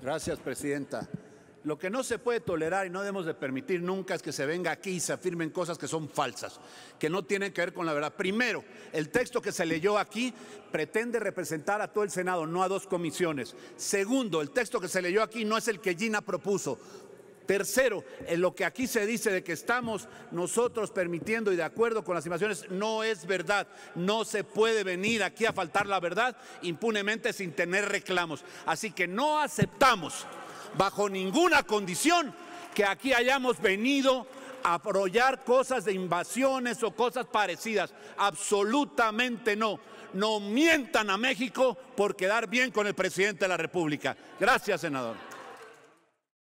Gracias, Presidenta. Lo que no se puede tolerar y no debemos de permitir nunca es que se venga aquí y se afirmen cosas que son falsas, que no tienen que ver con la verdad. Primero, el texto que se leyó aquí pretende representar a todo el Senado, no a dos comisiones. Segundo, el texto que se leyó aquí no es el que Gina propuso, Tercero, en lo que aquí se dice de que estamos nosotros permitiendo y de acuerdo con las invasiones no es verdad. No se puede venir aquí a faltar la verdad impunemente sin tener reclamos. Así que no aceptamos bajo ninguna condición que aquí hayamos venido a apoyar cosas de invasiones o cosas parecidas. Absolutamente no. No mientan a México por quedar bien con el presidente de la República. Gracias, senador.